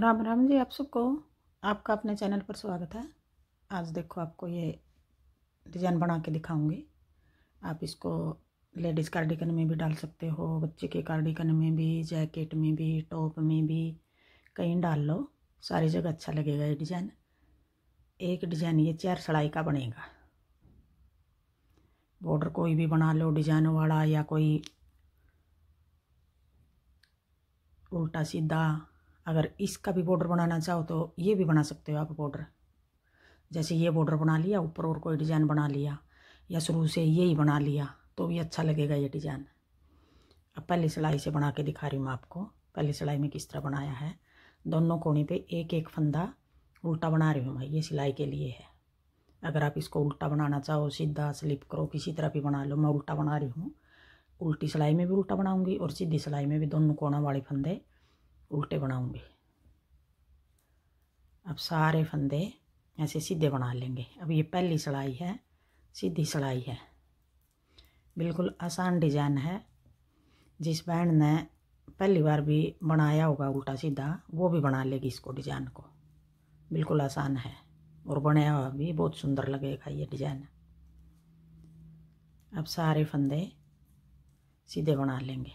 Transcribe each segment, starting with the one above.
राम राम जी आप सबको आपका अपने चैनल पर स्वागत है आज देखो आपको ये डिज़ाइन बना के दिखाऊंगी आप इसको लेडीज़ कार्डिकन में भी डाल सकते हो बच्चे के कार्डिकन में भी जैकेट में भी टॉप में भी कहीं डाल लो सारी जगह अच्छा लगेगा ये डिज़ाइन एक डिज़ाइन ये चार सड़ाई का बनेगा बॉर्डर कोई भी बना लो डिजाइन वाला या कोई उल्टा सीधा अगर इसका भी बॉर्डर बनाना चाहो तो ये भी बना सकते हो आप बॉर्डर जैसे ये बॉर्डर बना लिया ऊपर और कोई डिज़ाइन बना लिया या शुरू से ये ही बना लिया तो भी अच्छा लगेगा ये डिज़ाइन अब पहली सिलाई से बना के दिखा रही हूँ मैं आपको पहली सिलाई में किस तरह बनाया है दोनों कोने पे एक एक फंदा उल्टा बना रही हूँ मैं ये सिलाई के लिए है अगर आप इसको उल्टा बनाना चाहो सीधा स्लिप करो किसी तरह भी बना लो मैं उल्टा बना रही हूँ उल्टी सिलाई में भी उल्टा बनाऊँगी और सीधी सिलाई में भी दोनों कोना वाले फंदे उल्टे बनाऊंगी अब सारे फंदे ऐसे सीधे बना लेंगे अब ये पहली सिलाई है सीधी सिलाई है बिल्कुल आसान डिजाइन है जिस बहन ने पहली बार भी बनाया होगा उल्टा सीधा वो भी बना लेगी इसको डिजाइन को बिल्कुल आसान है और बनाया हुआ भी बहुत सुंदर लगेगा ये डिजाइन अब सारे फंदे सीधे बना लेंगे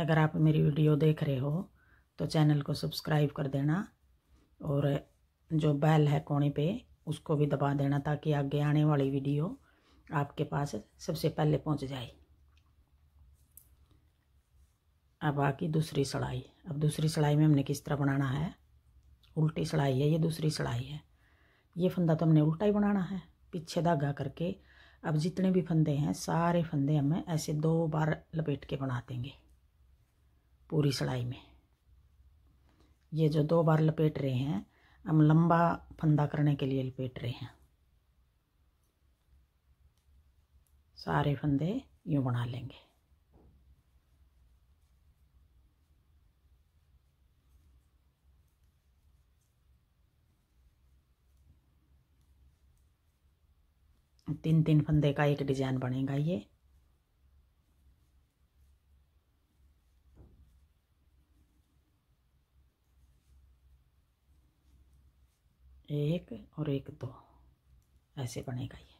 अगर आप मेरी वीडियो देख रहे हो तो चैनल को सब्सक्राइब कर देना और जो बैल है कोने पे उसको भी दबा देना ताकि आगे आने वाली वीडियो आपके पास सबसे पहले पहुंच जाए अब आकी दूसरी सड़ाई अब दूसरी सड़ाई में हमने किस तरह बनाना है उल्टी सड़ाई है ये दूसरी सड़ाई है ये फंदा तो हमने उल्टा ही बनाना है पीछे धागा करके अब जितने भी फंदे हैं सारे फंदे हमें ऐसे दो बार लपेट के बना देंगे पूरी सिलाई में ये जो दो बार लपेट रहे हैं हम लंबा फंदा करने के लिए लपेट रहे हैं सारे फंदे यूँ बना लेंगे तीन तीन फंदे का एक डिज़ाइन बनेगा ये और एक दो ऐसे बनेगा ये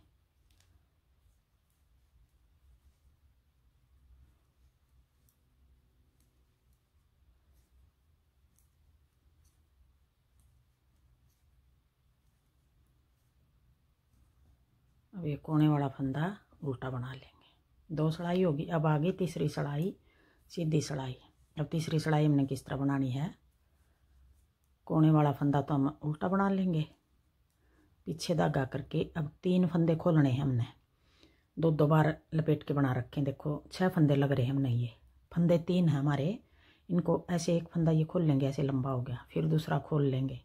अब ये कोने वाला फंदा उल्टा बना लेंगे दो सड़ाई होगी अब आ गई तीसरी सड़ाई सीधी सड़ाई अब तीसरी सड़ाई हमने किस तरह बनानी है कोने वाला फंदा तो हम उल्टा बना लेंगे पीछे धागा करके अब तीन फंदे खोलने हैं हमने दो दो बार लपेट के बना रखे हैं देखो छह फंदे लग रहे हैं हमने ये फंदे तीन हैं हमारे इनको ऐसे एक फंदा ये खोल लेंगे ऐसे लंबा हो गया फिर दूसरा खोल लेंगे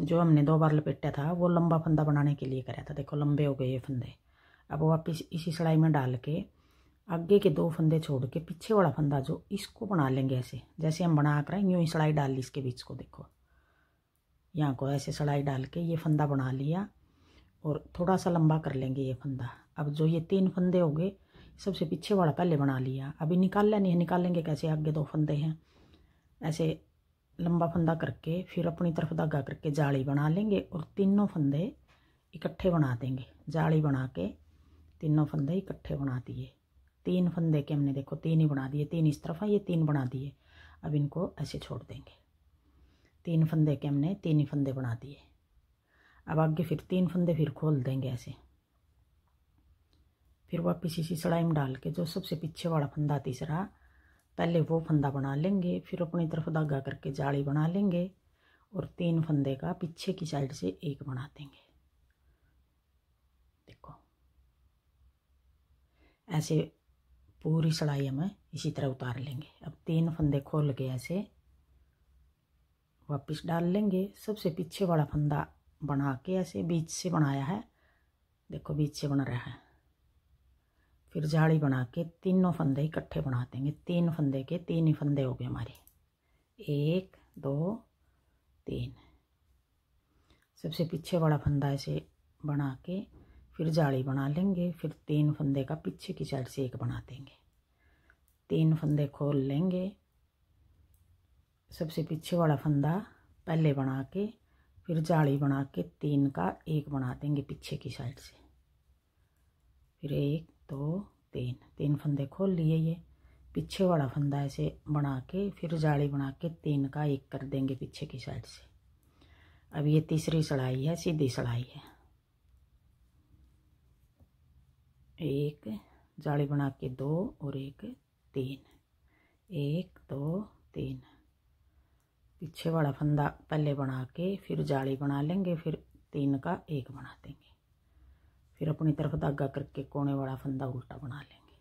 जो हमने दो बार लपेटा था वो लंबा फंदा बनाने के लिए कराया था देखो लंबे हो गए ये फंदे अब वापस इसी सिलाई में डाल के आगे के दो फंदे छोड़ के पीछे वाला फंदा जो इसको बना लेंगे ऐसे जैसे हम बना कर यूँ ही सिलाई डाल ली इसके बीच को देखो यहाँ को ऐसे सड़ाई डाल के ये फंदा बना लिया और थोड़ा सा लंबा कर लेंगे ये फंदा अब जो ये तीन फंदे हो गए सबसे पीछे वाला पहले बना लिया अभी निकाल लिया नहीं है निकाल लेंगे कैसे आगे दो फंदे हैं ऐसे लंबा फंदा करके फिर अपनी तरफ धागा करके जाली बना लेंगे और तीनों फंदे इकट्ठे बना देंगे जाली बना के तीनों फंदे इकट्ठे बना दिए तीन फंदे के हमने देखो तीन ही बना दिए तीन इस तरफ हैं ये तीन बना दिए अब इनको ऐसे छोड़ देंगे तीन फंदे के हमने तीन ही फंदे बना दिए अब आगे फिर तीन फंदे फिर खोल देंगे ऐसे फिर वापस इसी सड़ाई में डाल के जो सबसे पीछे वाला फंदा तीसरा पहले वो फंदा बना लेंगे फिर अपनी तरफ धागा करके जाली बना लेंगे और तीन फंदे का पीछे की साइड से एक बना देंगे देखो ऐसे पूरी सड़ाई हमें इसी तरह उतार लेंगे अब तीन फंदे खोल के ऐसे वापस डाल लेंगे सबसे पीछे वाला फंदा बना के ऐसे बीच से बनाया है देखो बीच से बना रहा है फिर जाली बना के तीनों फंदे इकट्ठे बना देंगे तीन फंदे के तीन ही फंदे हो गए हमारे एक दो तीन सबसे पीछे वाला फंदा ऐसे बना के फिर जाली बना लेंगे फिर तीन फंदे का पीछे की साइड से एक बना देंगे तीन फंदे खोल लेंगे सबसे पीछे वाला फंदा पहले बना के फिर जाली बना के तीन का एक बना देंगे पीछे की साइड से फिर एक दो तो, तीन तीन फंदे खोल लिए ये पीछे वाला फंदा ऐसे बना के फिर जाली बना के तीन का एक कर देंगे पीछे की साइड से अब ये तीसरी सड़ाई है सीधी सड़ाई है एक जाली बना के दो और एक तीन एक दो तीन पीछे वाला फंदा पहले बना के फिर जाली बना लेंगे फिर तीन का एक बना देंगे फिर अपनी तरफ धागा करके कोने वाला फंदा उल्टा बना लेंगे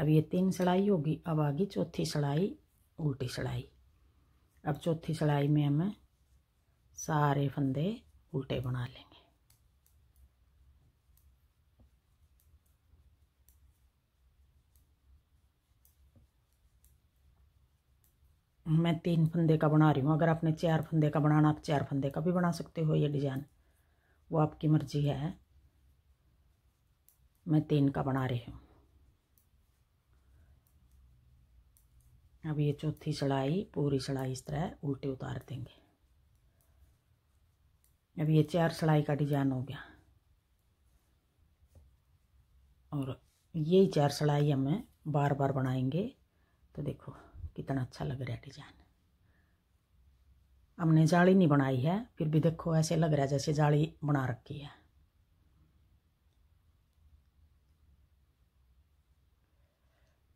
अब ये तीन सड़ाई होगी अब आ गई चौथी सड़ाई उल्टी सड़ाई अब चौथी सड़ाई में हम सारे फंदे उल्टे बना लेंगे मैं तीन फंदे का बना रही हूँ अगर आपने चार फंदे का बनाना आप चार फंदे का भी बना सकते हो ये डिज़ाइन वो आपकी मर्ज़ी है मैं तीन का बना रही हूँ अब ये चौथी सिलाई पूरी सिलाई इस तरह उल्टे उतार देंगे अब ये चार सड़ाई का डिजाइन हो गया और यही चार सड़ाई हमें बार बार बनाएंगे तो देखो कितना अच्छा लग रहा है डिजाइन हमने जाली नहीं बनाई है फिर भी देखो ऐसे लग रहा है जैसे जाली बना रखी है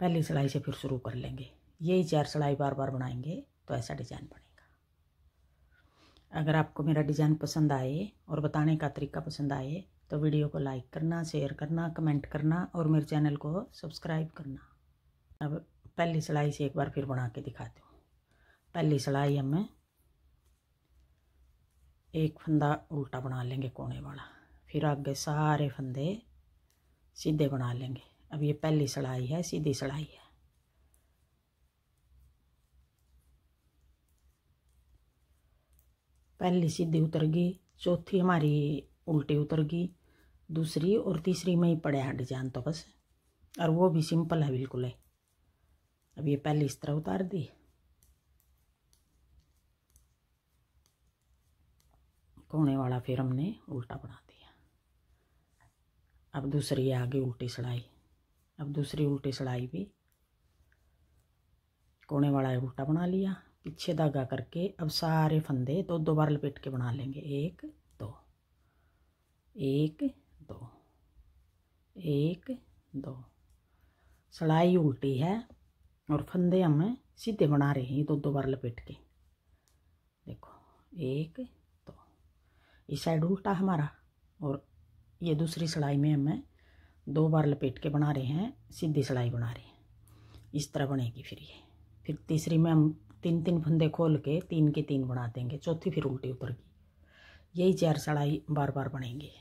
पहली सिलाई से फिर शुरू कर लेंगे यही चार सिलाई बार बार बनाएंगे तो ऐसा डिजाइन बनेगा अगर आपको मेरा डिजाइन पसंद आए और बताने का तरीका पसंद आए तो वीडियो को लाइक करना शेयर करना कमेंट करना और मेरे चैनल को सब्सक्राइब करना अब पहली सिलाई से एक बार फिर बना के दिखाती हूँ पहली सिलाई हमें एक फंदा उल्टा बना लेंगे कोने वाला फिर आगे सारे फंदे सीधे बना लेंगे अब ये पहली सिलाई है सीधी सिलाई है पहली सीधी उतर गई चौथी हमारी उल्टी उतर गई दूसरी और तीसरी में ही पड़े हैं डिजाइन तो बस और वो भी सिंपल है बिल्कुल है अब ये पहले इस तरह उतार दी कोने वाला फिर हमने उल्टा बना दिया अब दूसरी आगे उल्टी सड़ाई अब दूसरी उल्टी सड़ाई भी कोने वाला उल्टा बना लिया पीछे धागा करके अब सारे फंदे दो तो दो बार लपेट के बना लेंगे एक दो एक दो एक दो सड़ाई उल्टी है और फंदे हम सीधे बना रहे हैं दो दो बार लपेट के देखो एक तो इस साइड उल्टा हमारा और ये दूसरी सिलाई में हमें दो बार लपेट के बना रहे हैं सीधी सिलाई बना रहे हैं इस तरह बनेगी फिर ये फिर तीसरी में हम तीन तीन फंदे खोल के तीन के तीन बना देंगे चौथी फिर उल्टी उतर की यही चार सिलाई बार बार बनेंगे